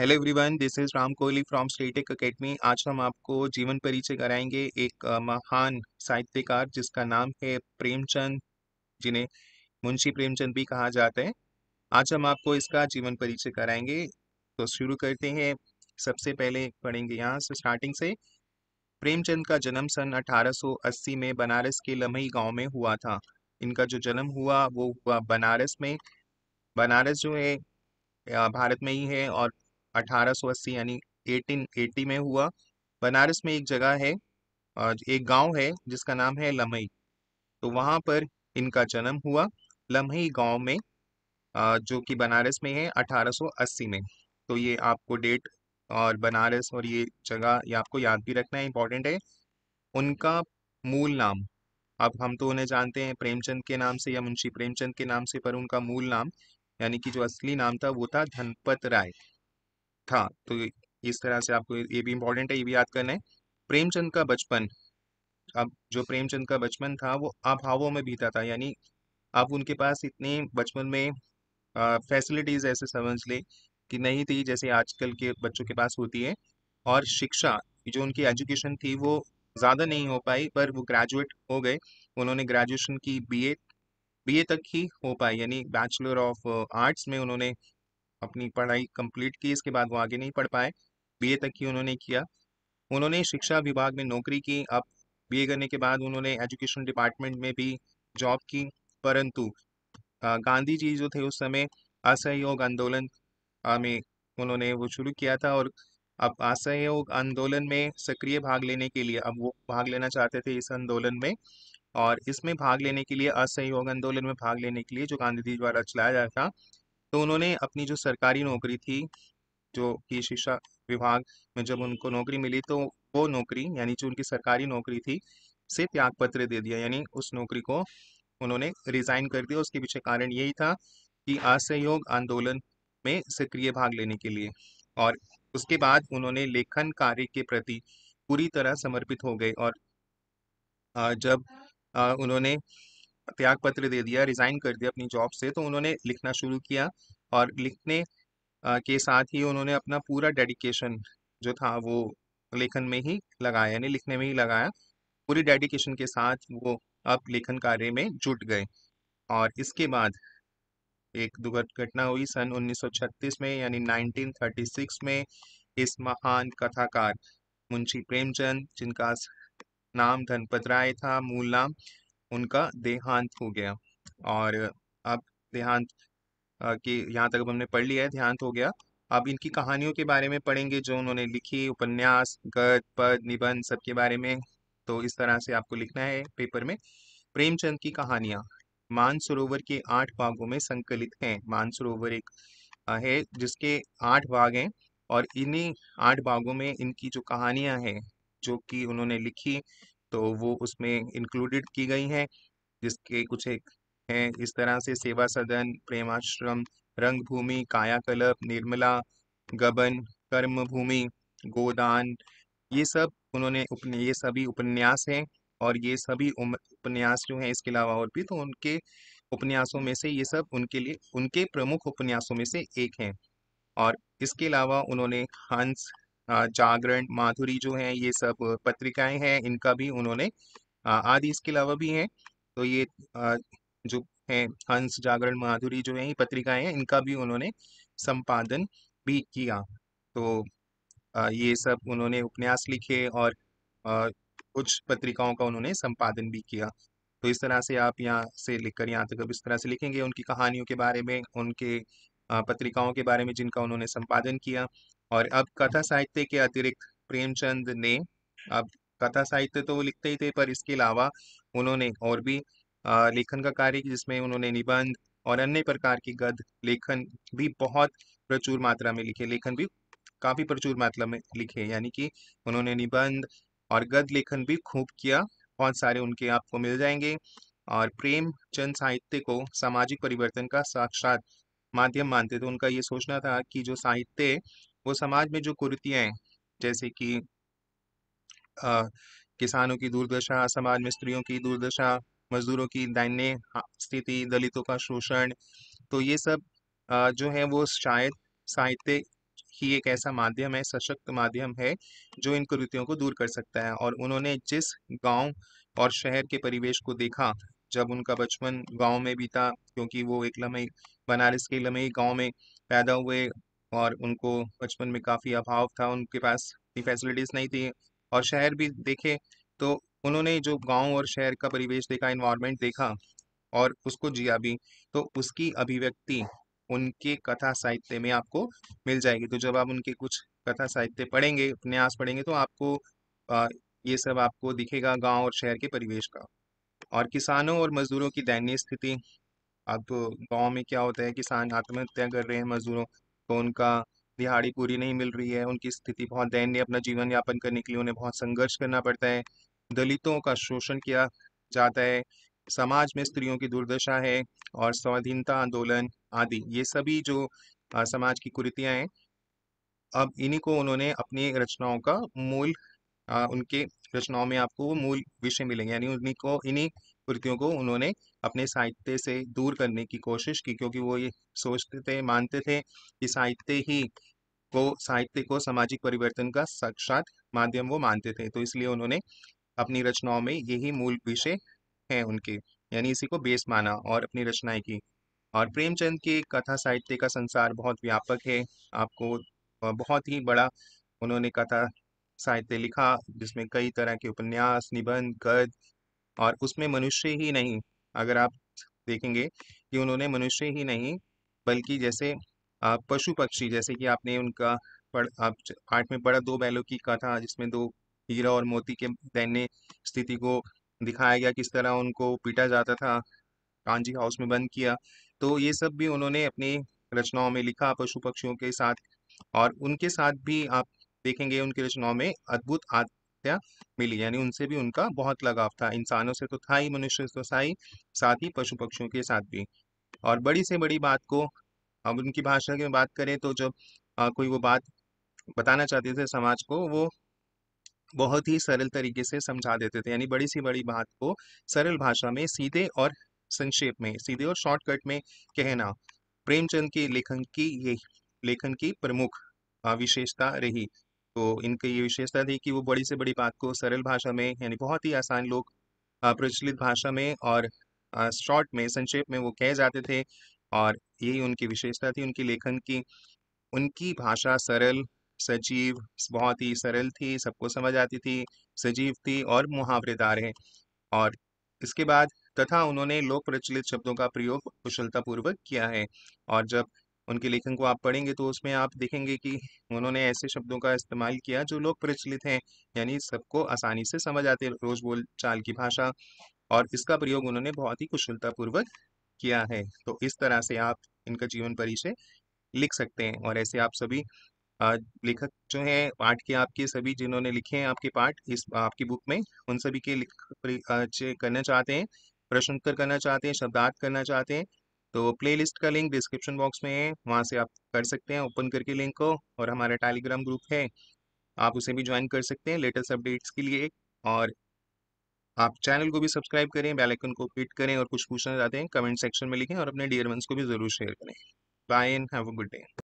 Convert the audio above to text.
hello everyone this is Ram Kohli from static academy आज हम आपको जीवन परिचय कराएंगे एक महान साहित्यकार जिसका नाम है प्रेमचंद जिन्हें मुंशी प्रेमचंद भी कहा जाता है आज हम आपको इसका जीवन परिचय कराएंगे तो शुरू करते हैं सबसे पहले पढ़ेंगे यहाँ से स्टार्टिंग से प्रेमचंद का जन्म सन 1880 में बनारस के लम्ही गाँव में हुआ था इनका जो जन्म हुआ वो हुआ बनारस में बनारस जो है भारत में ही है और 1880 यानी 1880 में हुआ बनारस में एक जगह है एक गांव है जिसका नाम है लम्हई तो वहां पर इनका जन्म हुआ लम्हई गांव में जो कि बनारस में है 1880 में तो ये आपको डेट और बनारस और ये जगह ये आपको याद भी रखना है इम्पॉर्टेंट है उनका मूल नाम अब हम तो उन्हें जानते हैं प्रेमचंद के नाम से या मुंशी प्रेमचंद के नाम से पर उनका मूल नाम यानी कि जो असली नाम था वो था धनपत राय था तो इस तरह से आपको ये भी इम्पोर्टेंट है ये भी याद करना है प्रेमचंद का बचपन अब जो प्रेमचंद का बचपन था वो अभावों में बीता था यानी आप उनके पास इतने बचपन में फैसिलिटीज़ ऐसे समझ ले कि नहीं थी जैसे आजकल के बच्चों के पास होती है और शिक्षा जो उनकी एजुकेशन थी वो ज़्यादा नहीं हो पाई पर वो ग्रेजुएट हो गए उन्होंने ग्रेजुएशन की बीए बीए तक ही हो पाई यानी बैचलर ऑफ आर्ट्स में उन्होंने अपनी पढ़ाई कंप्लीट की इसके बाद वो आगे नहीं पढ़ पाए बी तक ही उन्होंने किया उन्होंने शिक्षा विभाग में नौकरी की अब बी करने के बाद उन्होंने एजुकेशन डिपार्टमेंट में भी जॉब की परंतु गांधी जी जो थे उस समय असहयोग आंदोलन में उन्होंने वो शुरू किया था और अब असहयोग आंदोलन में सक्रिय भाग लेने के लिए अब वो भाग लेना चाहते थे इस आंदोलन में और इसमें भाग लेने के लिए असहयोग आंदोलन में भाग लेने के लिए जो गांधी जी द्वारा चलाया जाता था तो उन्होंने अपनी जो सरकारी नौकरी थी जो कि शिक्षा विभाग में जब उनको नौकरी मिली तो वो नौकरी यानी जो उनकी सरकारी नौकरी थी से त्याग पत्र दे दिया यानी उस नौकरी को उन्होंने रिजाइन कर दिया उसके पीछे कारण यही था कि असहयोग आंदोलन में सक्रिय भाग लेने के लिए और उसके बाद उन्होंने लेखन कार्य के प्रति पूरी तरह समर्पित हो गए और जब उन्होंने त्याग पत्र दे दिया रिज़ाइन कर दिया अपनी जॉब से तो उन्होंने लिखना शुरू किया और लिखने के साथ ही उन्होंने अपना पूरा डेडिकेशन जो था वो लेखन में ही लगाया यानी लिखने में ही लगाया पूरी डेडिकेशन के साथ वो अब लेखन कार्य में जुट गए और इसके बाद एक दुर्घटना हुई सन 1936 में यानी 1936 में इस महान कथाकार मुंशी प्रेमचंद जिनका नाम धनपत राय था मूल नाम उनका देहांत हो गया और अब देहांत की यहाँ तक हमने पढ़ लिया है देहांत हो गया अब इनकी कहानियों के बारे में पढ़ेंगे जो उन्होंने लिखी उपन्यास गद पद निबंध सबके बारे में तो इस तरह से आपको लिखना है पेपर में प्रेमचंद की कहानियाँ मानसरोवर के आठ भागों में संकलित हैं मानसरोवर एक है जिसके आठ भाग हैं और इन्हीं आठ भागों में इनकी जो कहानियां हैं जो कि उन्होंने लिखी तो वो उसमें इंक्लूडेड की गई हैं जिसके कुछ एक हैं इस तरह से सेवा सदन प्रेमाश्रम रंगभूमि कायाकल्प निर्मला गबन कर्म भूमि गोदान ये सब उन्होंने उपने ये सभी उपन्यास हैं और ये सभी उपन्यास जो हैं इसके अलावा और भी तो उनके उपन्यासों में से ये सब उनके लिए उनके प्रमुख उपन्यासों में से एक हैं और इसके अलावा उन्होंने हंस जागरण माधुरी जो है ये सब पत्रिकाएं हैं इनका भी उन्होंने आदि इसके अलावा भी हैं तो ये जो है हंस जागरण माधुरी जो है ये पत्रिकाएं हैं इनका भी उन्होंने संपादन भी किया तो ये सब उन्होंने उपन्यास लिखे और कुछ पत्रिकाओं का उन्होंने संपादन भी किया तो इस तरह से आप यहाँ से लिखकर यहाँ तक अब इस तरह से लिखेंगे उनकी कहानियों के बारे में उनके पत्रिकाओं के बारे में जिनका उन्होंने संपादन किया और अब कथा साहित्य के अतिरिक्त प्रेमचंद ने अब कथा साहित्य तो लिखते ही थे पर इसके अलावा उन्होंने और भी लेखन का कार्य जिसमें उन्होंने निबंध और अन्य प्रकार के गद लेखन भी बहुत प्रचुर मात्रा में लिखे लेखन भी काफ़ी प्रचुर मात्रा में लिखे यानी कि उन्होंने निबंध और गद लेखन भी खूब किया बहुत सारे उनके आपको मिल जाएंगे और प्रेमचंद साहित्य को सामाजिक परिवर्तन का साक्षात माध्यम मानते थे उनका ये सोचना था कि जो साहित्य वो समाज में जो कुरीतियाँ हैं जैसे कि आ, किसानों की दुर्दशा समाज में स्त्रियों की दुर्दशा मजदूरों की दैन्य स्थिति दलितों का शोषण तो ये सब आ, जो है वो शायद साहित्य ही एक ऐसा माध्यम है सशक्त माध्यम है जो इन कुरीतियों को दूर कर सकता है और उन्होंने जिस गांव और शहर के परिवेश को देखा जब उनका बचपन गांव में बीता क्योंकि वो एक लम्हे बनारस के लम्हे गांव में पैदा हुए और उनको बचपन में काफ़ी अभाव था उनके पास इतनी फैसिलिटीज़ नहीं थी और शहर भी देखे तो उन्होंने जो गांव और शहर का परिवेश देखा इन्वायरमेंट देखा और उसको जिया भी तो उसकी अभिव्यक्ति उनके कथा साहित्य में आपको मिल जाएगी तो जब आप उनके कुछ कथा साहित्य पढ़ेंगे उपन्यास पढ़ेंगे तो आपको आ, ये सब आपको दिखेगा गांव और शहर के परिवेश का और किसानों और मजदूरों की दयनीय स्थिति अब गांव में क्या होता है किसान आत्महत्या कर रहे हैं मजदूरों तो उनका दिहाड़ी पूरी नहीं मिल रही है उनकी स्थिति बहुत दयनीय अपना जीवन यापन करने के लिए उन्हें बहुत संघर्ष करना पड़ता है दलितों का शोषण किया जाता है समाज में स्त्रियों की दुर्दशा है और स्वाधीनता आंदोलन आदि ये सभी जो आ, समाज की कुरीतियाँ हैं अब इन्हीं को उन्होंने अपनी रचनाओं का मूल उनके रचनाओं में आपको मूल विषय मिलेंगे यानी उन्हीं को इन्हीं कुरीतियों को उन्होंने अपने साहित्य से दूर करने की कोशिश की क्योंकि वो ये सोचते थे मानते थे कि साहित्य ही को साहित्य को सामाजिक परिवर्तन का साक्षात माध्यम वो मानते थे तो इसलिए उन्होंने अपनी रचनाओं में यही मूल विषय हैं उनके यानी इसी को बेस माना और अपनी रचनाएं की और प्रेमचंद के कथा साहित्य का संसार बहुत व्यापक है आपको बहुत ही बड़ा उन्होंने कथा साहित्य लिखा जिसमें कई तरह के उपन्यास निबंध गद और उसमें मनुष्य ही नहीं अगर आप देखेंगे कि उन्होंने मनुष्य ही नहीं बल्कि जैसे पशु पक्षी जैसे कि आपने उनका पढ़ आप आठ में पढ़ा दो बैलों की कथा जिसमें दो हीरा और मोती के दैन्य स्थिति को दिखाया गया किस तरह उनको पीटा जाता था कांजी हाउस में बंद किया तो ये सब भी उन्होंने अपनी रचनाओं में लिखा पशु पक्षियों के साथ और उनके साथ भी आप देखेंगे उनकी रचनाओं में अद्भुत हत्या मिली यानी उनसे भी उनका बहुत लगाव था इंसानों से तो था ही मनुष्य तो था ही साथ ही पशु पक्षियों के साथ भी और बड़ी से बड़ी बात को अब उनकी भाषा की बात करें तो जब आ, कोई वो बात बताना चाहते थे समाज को वो बहुत ही सरल तरीके से समझा देते थे यानी बड़ी सी बड़ी बात को सरल भाषा में सीधे और संक्षेप में सीधे और शॉर्टकट में कहना प्रेमचंद के लेखन की ये लेखन की प्रमुख विशेषता रही तो इनकी ये विशेषता थी कि वो बड़ी से बड़ी बात को सरल भाषा में यानी बहुत ही आसान लोग प्रचलित भाषा में और शॉर्ट में संक्षेप में वो कह जाते थे और यही उनकी विशेषता थी उनकी लेखन की उनकी भाषा सरल सजीव बहुत ही सरल थी सबको समझ आती थी सजीव थी और मुहावरेदार है और इसके बाद तथा उन्होंने लोक प्रचलित शब्दों का प्रयोग कुशलतापूर्वक किया है और जब उनके लेखन को आप पढ़ेंगे तो उसमें आप देखेंगे कि उन्होंने ऐसे शब्दों का इस्तेमाल किया जो लोग प्रचलित हैं यानी सबको आसानी से समझ आते रोज बोल चाल की भाषा और इसका प्रयोग उन्होंने बहुत ही कुशलतापूर्वक किया है तो इस तरह से आप इनका जीवन परिचय लिख सकते हैं और ऐसे आप सभी लेखक जो हैं पाठ के आपके सभी जिन्होंने लिखे हैं आपके पाठ इस आपकी बुक में उन सभी के लिख करना चाहते हैं प्रश्न उत्तर करना चाहते हैं शब्दार्थ करना चाहते हैं तो प्लेलिस्ट का लिंक डिस्क्रिप्शन बॉक्स में है वहाँ से आप कर सकते हैं ओपन करके लिंक को और हमारा टेलीग्राम ग्रुप है आप उसे भी ज्वाइन कर सकते हैं लेटेस्ट अपडेट्स के लिए और आप चैनल को भी सब्सक्राइब करें बेल आइकन को हिट करें और कुछ पूछना चाहते हैं कमेंट सेक्शन में लिखें और अपने डियर वंस को भी जरूर शेयर करें bye and have a good day